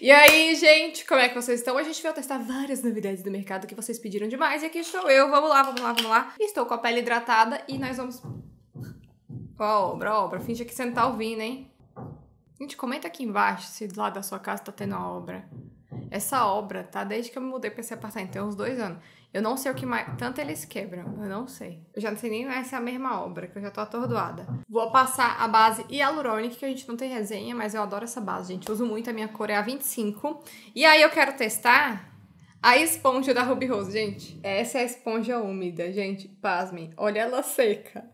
E aí, gente, como é que vocês estão? A gente veio testar várias novidades do mercado que vocês pediram demais. E aqui estou eu. Vamos lá, vamos lá, vamos lá. Estou com a pele hidratada e nós vamos... Obra, obra. Finge que você não tá ouvindo, hein? Gente, comenta aqui embaixo se do lado da sua casa tá tendo a obra. Essa obra, tá? Desde que eu me mudei pra esse apartamento, tem uns dois anos. Eu não sei o que mais. Tanto eles quebram, eu não sei. Eu já não sei nem mais se é a mesma obra, que eu já tô atordoada. Vou passar a base Hyaluronic, que a gente não tem resenha, mas eu adoro essa base, gente. Uso muito, a minha cor é a 25. E aí eu quero testar a esponja da Ruby Rose, gente. Essa é a esponja úmida, gente. Pasmem. Olha ela seca.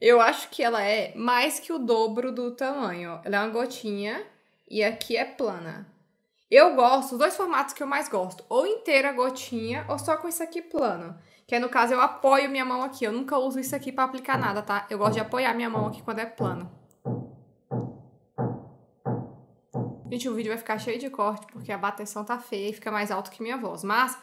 Eu acho que ela é mais que o dobro do tamanho. Ela é uma gotinha e aqui é plana. Eu gosto, dois formatos que eu mais gosto, ou inteira gotinha, ou só com isso aqui plano. Que é, no caso, eu apoio minha mão aqui. Eu nunca uso isso aqui para aplicar nada, tá? Eu gosto de apoiar minha mão aqui quando é plano. Gente, o vídeo vai ficar cheio de corte, porque a bateção tá feia e fica mais alto que minha voz. Mas,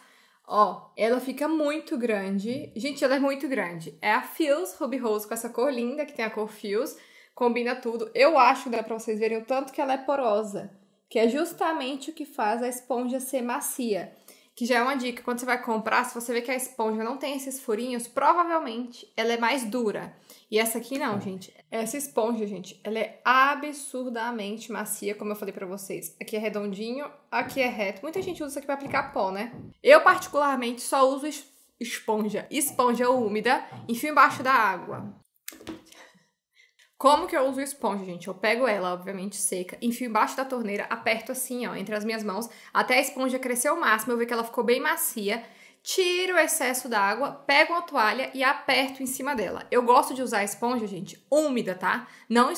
ó, ela fica muito grande. Gente, ela é muito grande. É a Fills Ruby Rose com essa cor linda, que tem a cor Fills. Combina tudo. Eu acho que dá pra vocês verem o tanto que ela é porosa que é justamente o que faz a esponja ser macia. Que já é uma dica, quando você vai comprar, se você vê que a esponja não tem esses furinhos, provavelmente ela é mais dura. E essa aqui não, tá. gente. Essa esponja, gente, ela é absurdamente macia, como eu falei para vocês. Aqui é redondinho, aqui é reto. Muita gente usa isso aqui para aplicar pó, né? Eu particularmente só uso esponja, esponja úmida enfio embaixo da água. Como que eu uso esponja, gente? Eu pego ela, obviamente seca, enfio embaixo da torneira, aperto assim, ó, entre as minhas mãos, até a esponja crescer o máximo, eu vejo que ela ficou bem macia. Tiro o excesso da água, pego uma toalha e aperto em cima dela. Eu gosto de usar a esponja, gente, úmida, tá? Não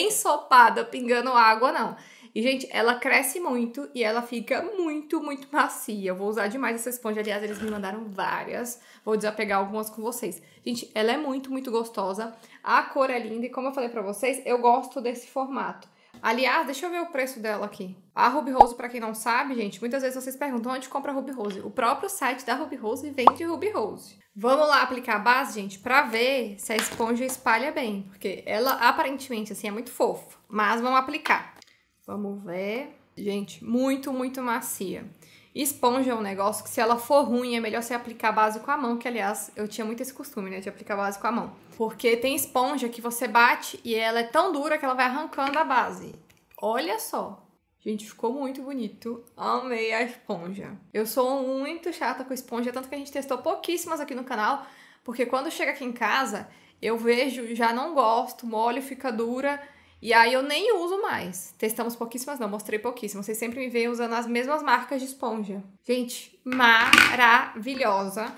ensopada, pingando água, não. E, gente, ela cresce muito e ela fica muito, muito macia. Eu vou usar demais essa esponja. Aliás, eles me mandaram várias. Vou desapegar algumas com vocês. Gente, ela é muito, muito gostosa. A cor é linda e como eu falei para vocês, eu gosto desse formato. Aliás, deixa eu ver o preço dela aqui. A Ruby Rose, para quem não sabe, gente, muitas vezes vocês perguntam onde compra a Ruby Rose. O próprio site da Ruby Rose vende Ruby Rose. Vamos lá aplicar a base, gente, para ver se a esponja espalha bem, porque ela aparentemente assim é muito fofa. Mas vamos aplicar. Vamos ver. Gente, muito, muito macia. Esponja é um negócio que, se ela for ruim, é melhor você aplicar base com a mão, que aliás eu tinha muito esse costume, né, de aplicar base com a mão. Porque tem esponja que você bate e ela é tão dura que ela vai arrancando a base. Olha só! Gente, ficou muito bonito. Amei a esponja. Eu sou muito chata com esponja, tanto que a gente testou pouquíssimas aqui no canal, porque quando chega aqui em casa, eu vejo, já não gosto, molho, fica dura. E aí eu nem uso mais. Testamos pouquíssimas, não, mostrei pouquíssimas. Vocês sempre me veem usando as mesmas marcas de esponja. Gente, maravilhosa.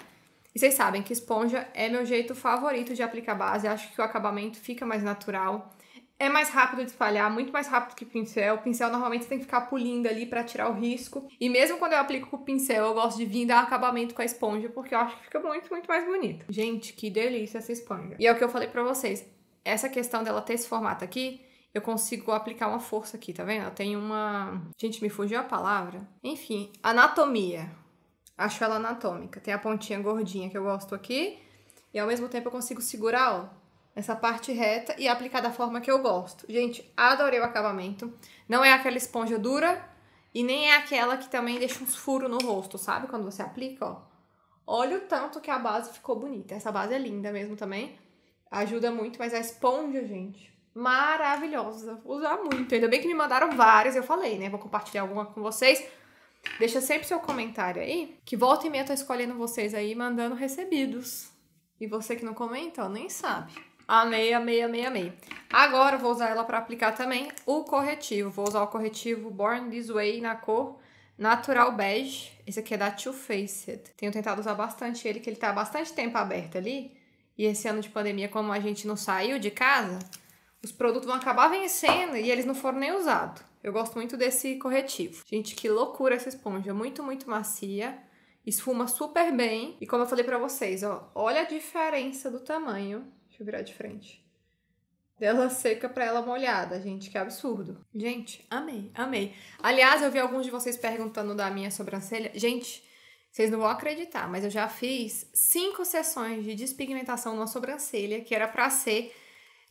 E vocês sabem que esponja é meu jeito favorito de aplicar base. Acho que o acabamento fica mais natural. É mais rápido de espalhar, muito mais rápido que pincel. O pincel normalmente tem que ficar pulindo ali para tirar o risco. E mesmo quando eu aplico com o pincel, eu gosto de vir dar acabamento com a esponja, porque eu acho que fica muito, muito mais bonito. Gente, que delícia essa esponja. E é o que eu falei para vocês. Essa questão dela ter esse formato aqui eu consigo aplicar uma força aqui, tá vendo? Eu tenho uma. Gente, me fugiu a palavra. Enfim, anatomia. Acho ela anatômica. Tem a pontinha gordinha que eu gosto aqui. E ao mesmo tempo eu consigo segurar, ó, essa parte reta e aplicar da forma que eu gosto. Gente, adorei o acabamento. Não é aquela esponja dura e nem é aquela que também deixa uns furos no rosto, sabe? Quando você aplica, ó. Olha o tanto que a base ficou bonita. Essa base é linda mesmo também. Ajuda muito, mas a é esponja, gente, maravilhosa. Vou usar muito. Ainda bem que me mandaram várias, eu falei, né? Vou compartilhar alguma com vocês. Deixa sempre seu comentário aí, que volta e meia tô escolhendo vocês aí mandando recebidos. E você que não comenta, ó, nem sabe. Amei, amei, amei, amei. Agora vou usar ela para aplicar também o corretivo. Vou usar o corretivo Born This Way na cor Natural Beige. Esse aqui é da Too Faced. Tenho tentado usar bastante ele, que ele tá há bastante tempo aberto ali. E esse ano de pandemia, como a gente não saiu de casa, os produtos vão acabar vencendo e eles não foram nem usados. Eu gosto muito desse corretivo. Gente, que loucura essa esponja. Muito, muito macia. Esfuma super bem. E como eu falei pra vocês, ó. Olha a diferença do tamanho. Deixa eu virar de frente. Dela seca pra ela molhada, gente. Que absurdo. Gente, amei, amei. Aliás, eu vi alguns de vocês perguntando da minha sobrancelha. Gente, vocês não vão acreditar, mas eu já fiz cinco sessões de despigmentação numa sobrancelha que era pra ser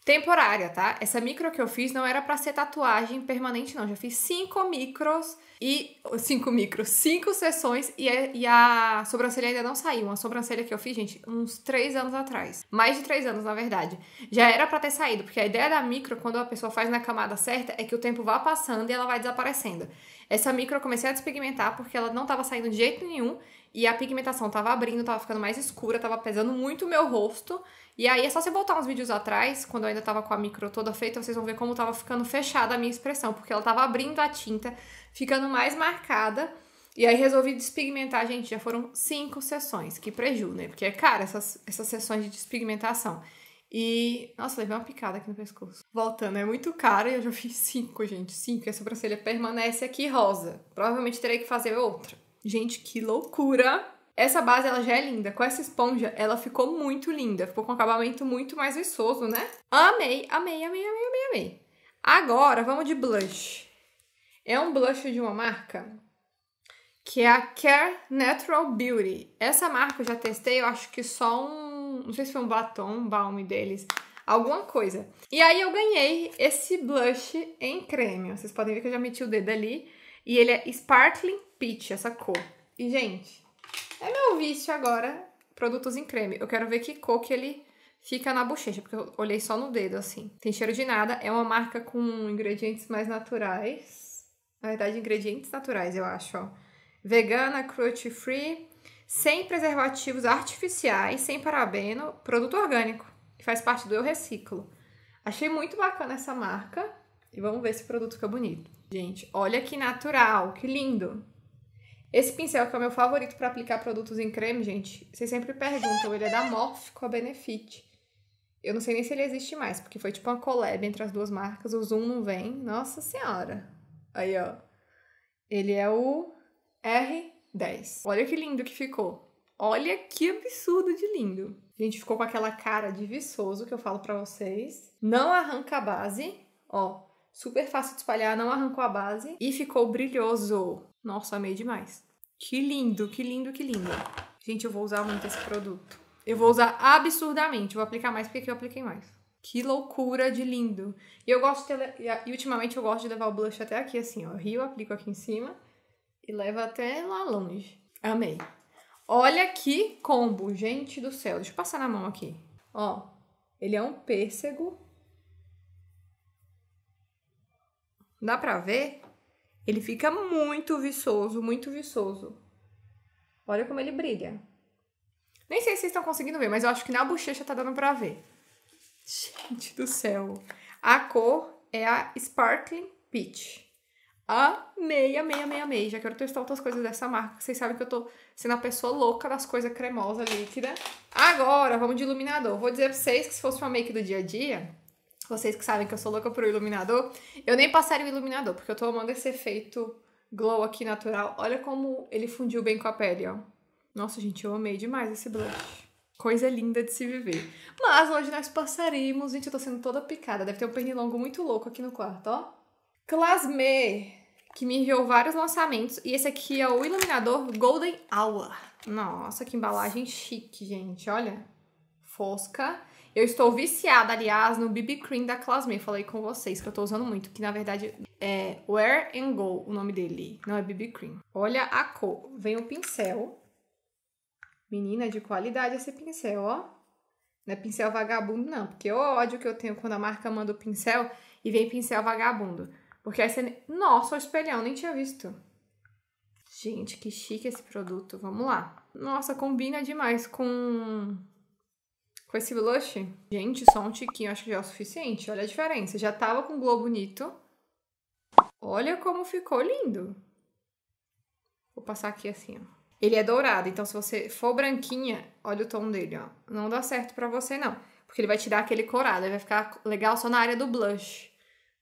temporária, tá? Essa micro que eu fiz não era para ser tatuagem permanente, não. Já fiz cinco micros e. Cinco micros, cinco sessões e, é, e a sobrancelha ainda não saiu. Uma sobrancelha que eu fiz, gente, uns três anos atrás. Mais de três anos, na verdade. Já era para ter saído, porque a ideia da micro, quando a pessoa faz na camada certa, é que o tempo vá passando e ela vai desaparecendo. Essa micro eu comecei a despigmentar porque ela não tava saindo de jeito nenhum e a pigmentação tava abrindo, tava ficando mais escura, tava pesando muito o meu rosto e aí é só você voltar uns vídeos atrás, quando eu ainda tava com a micro toda feita, vocês vão ver como tava ficando fechada a minha expressão, porque ela tava abrindo a tinta, ficando mais marcada. E aí resolvi despigmentar, gente, já foram cinco sessões, que preju, né? Porque é cara essas, essas sessões de despigmentação. E, nossa, levei uma picada aqui no pescoço. Voltando, é muito caro e eu já fiz cinco, gente, cinco. E a sobrancelha permanece aqui rosa. Provavelmente terei que fazer outra. Gente, que loucura! Essa base, ela já é linda. Com essa esponja, ela ficou muito linda. Ficou com um acabamento muito mais viçoso, né? Amei, amei, amei, amei, amei, amei. Agora, vamos de blush. É um blush de uma marca que é a Care Natural Beauty. Essa marca eu já testei, eu acho que só um... Não sei se foi um batom, um balme deles alguma coisa. E aí eu ganhei esse blush em creme. Vocês podem ver que eu já meti o dedo ali. E ele é Sparkling Peach, essa cor. E, gente, é meu vício agora, produtos em creme. Eu quero ver que cor que ele fica na bochecha, porque eu olhei só no dedo, assim. Tem cheiro de nada. É uma marca com ingredientes mais naturais. Na verdade, ingredientes naturais, eu acho, ó. Vegana, cruelty-free, sem preservativos artificiais, sem parabeno, produto orgânico, que faz parte do Eu Reciclo. Achei muito bacana essa marca e vamos ver se o produto fica bonito. Gente, olha que natural, que lindo! Esse pincel que é o meu favorito para aplicar produtos em creme, gente, vocês sempre perguntam, então ele é da Morph com a Benefit. Eu não sei nem se ele existe mais, porque foi tipo uma collab entre as duas marcas, o Zoom não vem. Nossa senhora. Aí, ó. Ele é o R10. Olha que lindo que ficou. Olha que absurdo de lindo. A gente ficou com aquela cara de viçoso que eu falo para vocês. Não arranca a base, ó super fácil de espalhar, não arrancou a base e ficou brilhoso. Nossa, amei demais. Que lindo, que lindo, que lindo. Gente, eu vou usar muito esse produto. Eu vou usar absurdamente. vou aplicar mais porque aqui eu apliquei mais. Que loucura de lindo. E eu gosto de, e ultimamente eu gosto de levar o blush até aqui assim, ó. rio, aplico aqui em cima e levo até lá longe. Amei. Olha que combo, gente do céu. Deixa eu passar na mão aqui. Ó, ele é um pêssego Dá pra ver? Ele fica muito viçoso, muito viçoso. Olha como ele brilha. Nem sei se vocês estão conseguindo ver, mas eu acho que na bochecha tá dando pra ver. Gente do céu. A cor é a Sparkling Peach. Amei, amei, amei, amei. Já quero testar outras coisas dessa marca. Vocês sabem que eu tô sendo a pessoa louca das coisas cremosas, líquidas Agora, vamos de iluminador. Vou dizer pra vocês que se fosse uma make do dia a dia, vocês que sabem que eu sou louca por iluminador, eu nem passaria o iluminador, porque eu tô amando esse efeito glow aqui natural. Olha como ele fundiu bem com a pele, ó. Nossa, gente, eu amei demais esse blush. Coisa linda de se viver. Mas hoje nós passaríamos... Gente, eu tô sendo toda picada. Deve ter um pernilongo muito louco aqui no quarto, ó. Clasme, que me enviou vários lançamentos. E esse aqui é o iluminador Golden Hour. Nossa, que embalagem chique, gente. Olha, fosca. Eu estou viciada, aliás, no BB Cream da Clasme. Falei com vocês que eu tô usando muito, que na verdade é Wear and Go o nome dele, não é BB Cream. Olha a cor. Vem o pincel. Menina, de qualidade esse pincel, ó. Não é pincel vagabundo, não, porque é o ódio que eu tenho quando a marca manda o pincel e vem pincel vagabundo. Porque essa... É nossa, o espelhão, nem tinha visto. Gente, que chique esse produto. Vamos lá. Nossa, combina demais com com esse blush? Gente, só um tiquinho acho que já é o suficiente. Olha a diferença. Já tava com glow bonito. Olha como ficou lindo. Vou passar aqui assim, ó. Ele é dourado, então se você for branquinha, olha o tom dele, ó. Não dá certo pra você, não. Porque ele vai te dar aquele corado, ele vai ficar legal só na área do blush.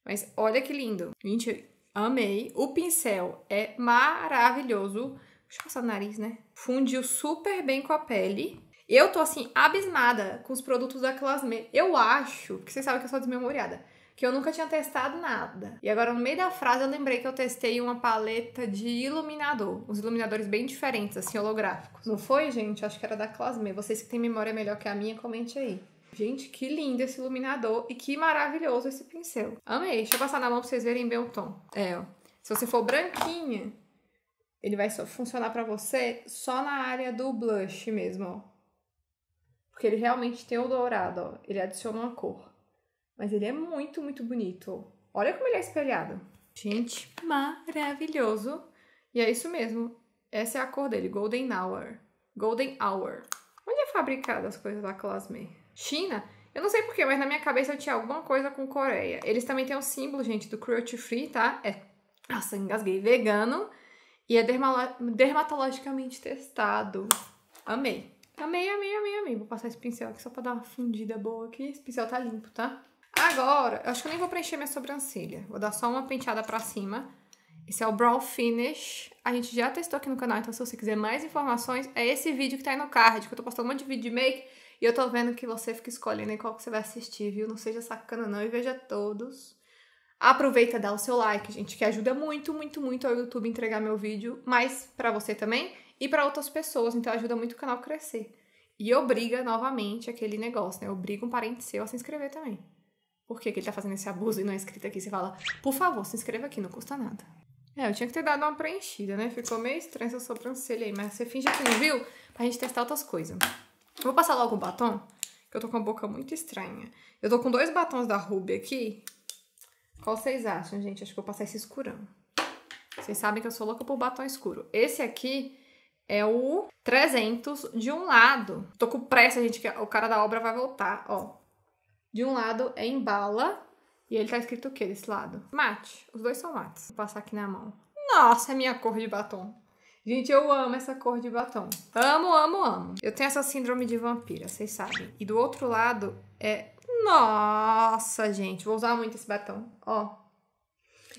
Mas olha que lindo. Gente, amei. O pincel é maravilhoso. Deixa eu passar no nariz, né? Fundiu super bem com a pele. Eu tô assim, abismada com os produtos da Classmate. Eu acho, que vocês sabem que eu sou desmemoriada, que eu nunca tinha testado nada. E agora, no meio da frase, eu lembrei que eu testei uma paleta de iluminador. Uns iluminadores bem diferentes, assim, holográficos. Não foi, gente? Acho que era da Classmate. Vocês que têm memória melhor que a minha, comente aí. Gente, que lindo esse iluminador e que maravilhoso esse pincel. Amei. Deixa eu passar na mão pra vocês verem bem o tom. É, ó. Se você for branquinha, ele vai funcionar para você só na área do blush mesmo, ó. Porque ele realmente tem o dourado, ó. Ele adiciona uma cor. Mas ele é muito, muito bonito. Olha como ele é espelhado. Gente, maravilhoso. E é isso mesmo. Essa é a cor dele, Golden Hour. Golden Hour. Onde é fabricada as coisas da Clasme? China? Eu não sei porquê, mas na minha cabeça eu tinha alguma coisa com Coreia. Eles também têm o um símbolo, gente, do cruelty free, tá? É, nossa, engasguei. Vegano e é dermatologicamente testado. Amei. Amei, amei, amei, amei. Vou passar esse pincel aqui só pra dar uma fundida boa aqui. Esse pincel tá limpo, tá? Agora, eu acho que eu nem vou preencher minha sobrancelha. Vou dar só uma penteada pra cima. Esse é o Brow Finish. A gente já testou aqui no canal, então se você quiser mais informações, é esse vídeo que tá aí no card, que eu tô postando um monte de vídeo de make. E eu tô vendo que você fica escolhendo qual que você vai assistir, viu? Não seja sacana não e veja todos. Aproveita, dá o seu like, gente, que ajuda muito, muito, muito ao YouTube entregar meu vídeo, mas para você também e para outras pessoas, então ajuda muito o canal crescer. E obriga novamente aquele negócio, né? Obriga um parente seu a se inscrever também. Por que, ele tá fazendo esse abuso e não é inscrito aqui? Você fala, por favor, se inscreva aqui, não custa nada. É, eu tinha que ter dado uma preenchida, né? Ficou meio estranho essa sobrancelha aí, mas você finge que não viu pra gente testar outras coisas. Eu vou passar logo o batom, que eu tô com a boca muito estranha. Eu tô com dois batons da Ruby aqui. Qual vocês acham, gente? Acho que eu vou passar esse escurão. Vocês sabem que eu sou louca por batom escuro. Esse aqui é o 300 de um lado. Tô com pressa, gente, que o cara da obra vai voltar, ó. De um lado é embala e ele tá escrito o que desse lado? Mate. Os dois são mates. Vou passar aqui na mão. Nossa, é minha cor de batom. Gente, eu amo essa cor de batom. Amo, amo, amo. Eu tenho essa síndrome de vampira, vocês sabem. E do outro lado é... Nossa, gente, vou usar muito esse batom, ó.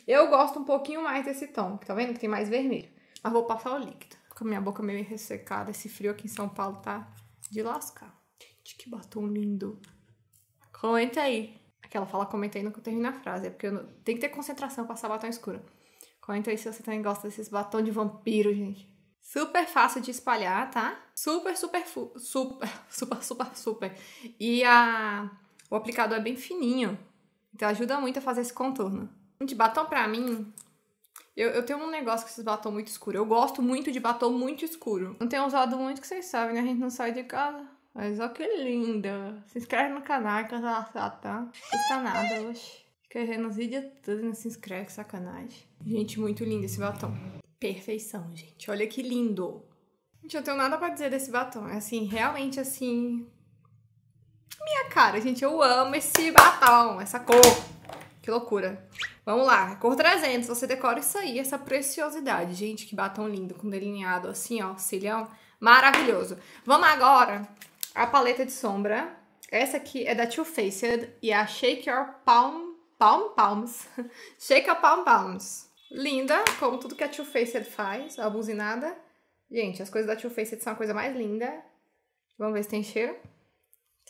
Eu gosto um pouquinho mais desse tom, tá vendo? Tem mais vermelho. Mas vou passar o líquido com minha boca meio ressecada. Esse frio aqui em São Paulo tá de lascar. Gente, que batom lindo. Comenta aí. Aquela fala comenta aí no que eu termino a frase. É porque não... tem que ter concentração pra passar batom escuro. Comenta aí se você também gosta desses batom de vampiro, gente. Super fácil de espalhar, tá? Super, super, super, super, super, super. E a... o aplicador é bem fininho. Então ajuda muito a fazer esse contorno. De batom pra mim, eu, eu tenho um negócio com esses batom muito escuro. Eu gosto muito de batom muito escuro. Não tenho usado muito, que vocês sabem, né? A gente não sai de casa. Mas olha que linda. Se inscreve no canal, que ela tá. Custa tá nada, oxe. Fica vendo os vídeos todos, não se inscreve, sacanagem. Gente, muito lindo esse batom. Perfeição, gente. Olha que lindo. Gente, eu tenho nada para dizer desse batom. É assim, realmente assim. Minha cara, gente, eu amo esse batom, essa cor. Que loucura. Vamos lá, cor 300, você decora isso aí, essa preciosidade. Gente, que batom lindo, com delineado assim, ó, cilhão. Maravilhoso. Vamos agora a paleta de sombra. Essa aqui é da Too Faced e é a Shake Your Palm... Palm Palms. Shake Your Palm Palms. Linda, como tudo que a Too Faced faz, a buzinada. Gente, as coisas da Too Faced são a coisa mais linda. Vamos ver se tem cheiro?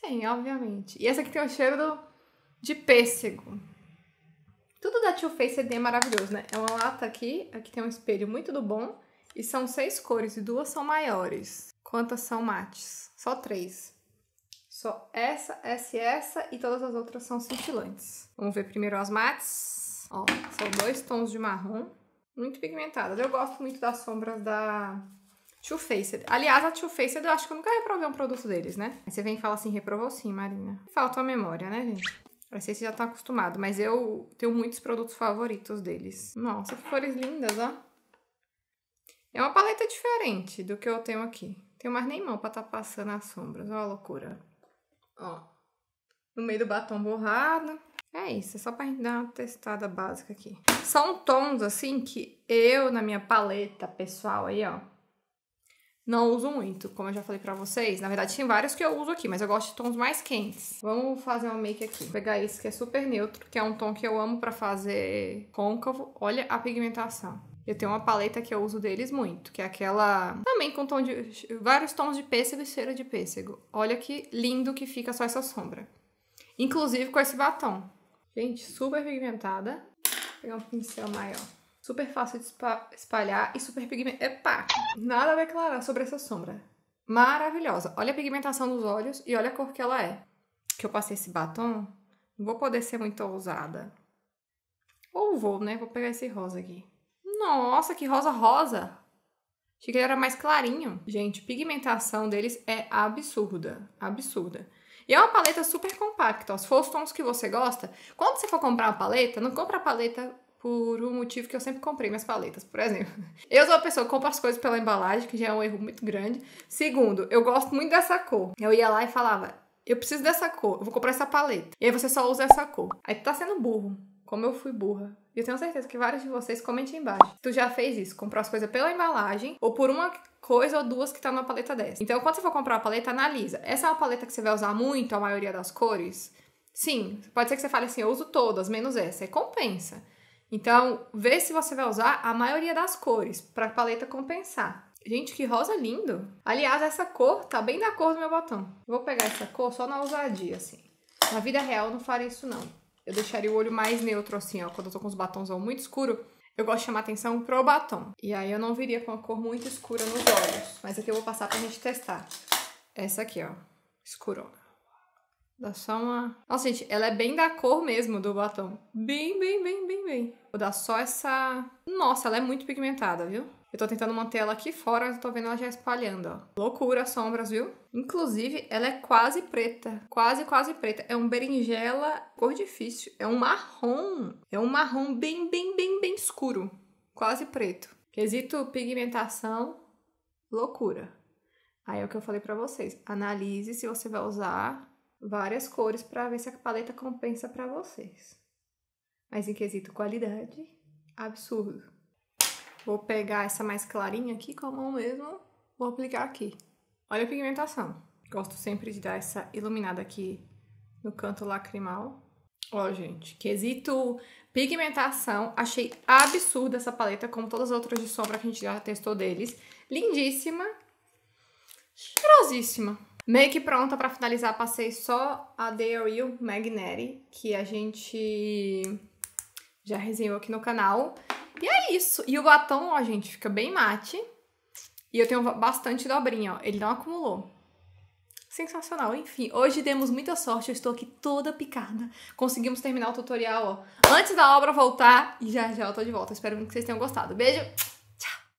Tem, obviamente. E essa aqui tem o cheiro do... de pêssego. Tudo da Too Faced é maravilhoso, né? É uma lata aqui, aqui tem um espelho muito do bom. E são seis cores e duas são maiores. Quantas são mates? Só três. Só essa, essa e essa e todas as outras são cintilantes. Vamos ver primeiro as mates. Ó, são dois tons de marrom. Muito pigmentadas. Eu gosto muito das sombras da Too Faced. Aliás, a Too Faced eu acho que eu nunca reprovei um produto deles, né? Aí você vem e fala assim, reprovou sim, Marina. Falta a memória, né, gente? Não sei se já tá acostumado, mas eu tenho muitos produtos favoritos deles. Nossa, que cores lindas, ó. É uma paleta diferente do que eu tenho aqui. Tenho mais nem mão pra tá passando as sombras. Ó a loucura. Ó. No meio do batom borrado. É isso, é só pra gente dar uma testada básica aqui. São tons, assim, que eu, na minha paleta pessoal aí, ó, não uso muito, como eu já falei pra vocês. Na verdade, tem vários que eu uso aqui, mas eu gosto de tons mais quentes. Vamos fazer um make aqui. Vou pegar esse que é super neutro, que é um tom que eu amo pra fazer côncavo. Olha a pigmentação. Eu tenho uma paleta que eu uso deles muito, que é aquela. Também com tom de. vários tons de pêssego e cheiro de pêssego. Olha que lindo que fica só essa sombra. Inclusive com esse batom. Gente, super pigmentada. Vou pegar um pincel maior super fácil de espalhar e super pigmentada. Epá! Nada a declarar sobre essa sombra. Maravilhosa. Olha a pigmentação dos olhos e olha a cor que ela é. Que eu passei esse batom, não vou poder ser muito ousada. Ou vou, né? Vou pegar esse rosa aqui. Nossa, que rosa rosa! Achei que ele era mais clarinho. Gente, pigmentação deles é absurda. Absurda. E é uma paleta super compacta. Ó. Se for os tons que você gosta, quando você for comprar uma paleta, não compra a paleta por um motivo que eu sempre comprei minhas paletas, por exemplo. Eu sou uma pessoa que compra as coisas pela embalagem, que já é um erro muito grande. Segundo, eu gosto muito dessa cor. Eu ia lá e falava, eu preciso dessa cor, eu vou comprar essa paleta. E aí você só usa essa cor. Aí tu tá sendo burro, como eu fui burra. E eu tenho certeza que vários de vocês comentem embaixo. Tu já fez isso, comprou as coisas pela embalagem ou por uma coisa ou duas que tá numa paleta dessa. Então, quando você for comprar uma paleta, analisa. Essa é uma paleta que você vai usar muito, a maioria das cores? Sim, pode ser que você fale assim, eu uso todas, menos essa. E compensa. Então, vê se você vai usar a maioria das cores para a paleta compensar. Gente, que rosa lindo! Aliás, essa cor tá bem da cor do meu batom. Vou pegar essa cor só na ousadia, assim. Na vida real, eu não faria isso, não. Eu deixaria o olho mais neutro, assim, ó. Quando eu tô com os batons muito escuro, eu gosto de chamar atenção pro batom. E aí eu não viria com a cor muito escura nos olhos. Mas aqui eu vou passar pra gente testar. Essa aqui, ó. Escurona. Dá só uma. Nossa, gente, ela é bem da cor mesmo do batom. Bem, bem, bem, bem, bem. Vou dar só essa. Nossa, ela é muito pigmentada, viu? Eu tô tentando manter ela aqui fora, tô vendo ela já espalhando, ó. Loucura as sombras, viu? Inclusive, ela é quase preta. Quase, quase preta. É um berinjela cor difícil. É um marrom. É um marrom bem, bem, bem, bem escuro. Quase preto. Quesito pigmentação, loucura. Aí é o que eu falei pra vocês. Analise se você vai usar várias cores para ver se a paleta compensa para vocês. Mas em quesito qualidade, absurdo. Vou pegar essa mais clarinha aqui com a mão mesmo, vou aplicar aqui. Olha a pigmentação. Gosto sempre de dar essa iluminada aqui no canto lacrimal. Ó, gente, quesito pigmentação. Achei absurda essa paleta, como todas as outras de sombra que a gente já testou deles. Lindíssima. Cheirosíssima. Meio que pronta para finalizar, passei só a The You Magnetic, que a gente já resenhou aqui no canal. E é isso. E o batom, ó, gente, fica bem mate. E eu tenho bastante dobrinha, ó. Ele não acumulou. Sensacional. Enfim, hoje demos muita sorte. Eu estou aqui toda picada. Conseguimos terminar o tutorial, ó, antes da obra voltar. E já já eu tô de volta. Espero que vocês tenham gostado. Beijo!